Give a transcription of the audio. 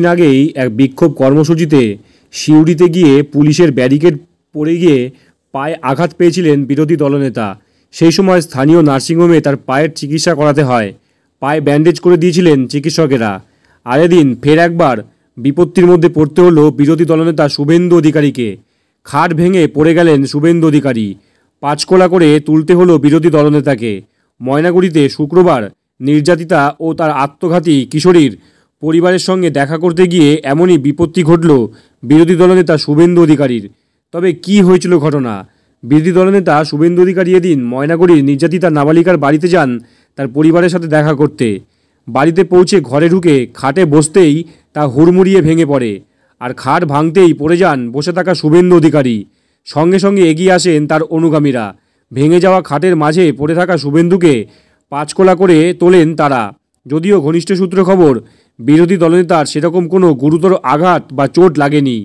দিন আগেই এক বিক্ষোভ কর্মসূচিতে সিউড়িতে গিয়ে পুলিশের ব্যারিকেড পড়ে গিয়ে পায়ে আঘাত পেয়েছিলেন বিরোধী দলনেতা সেই সময় স্থানীয় নার্সিংহোমে তার পায়ের চিকিৎসা করাতে হয় পায়ে ব্যান্ডেজ করে দিয়েছিলেন চিকিৎসকেরা আরে দিন ফের একবার বিপত্তির মধ্যে পড়তে হলো বিরোধী দলনেতা শুভেন্দু অধিকারীকে খাট ভেঙে পড়ে গেলেন শুভেন্দু অধিকারী পাঁচকোলা করে তুলতে হলো বিরোধী দলনেতাকে ময়নাগুড়িতে শুক্রবার নির্যাতিতা ও তার আত্মঘাতী কিশোরীর পরিবারের সঙ্গে দেখা করতে গিয়ে এমনই বিপত্তি ঘটল বিরোধী দলনেতা শুভেন্দু অধিকারীর তবে কি হয়েছিল ঘটনা বিরোধী দলনেতা শুভেন্দু অধিকারী এদিন ময়নাগুড়ির নির্যাতিতা নাবালিকার বাড়িতে যান তার পরিবারের সাথে দেখা করতে বাড়িতে পৌঁছে ঘরে ঢুকে খাটে বসতেই তা হুড়মুড়িয়ে ভেঙে পড়ে আর খাট ভাঙতেই পড়ে যান বসে থাকা শুভেন্দু অধিকারী সঙ্গে সঙ্গে এগিয়ে আসেন তার অনুগামীরা ভেঙে যাওয়া খাটের মাঝে পড়ে থাকা শুভেন্দুকে পাঁচকোলা করে তোলেন তারা যদিও ঘনিষ্ঠ সূত্র খবর বিরোধী দলনেতার সেরকম কোনো গুরুতর আঘাত বা চোট লাগেনি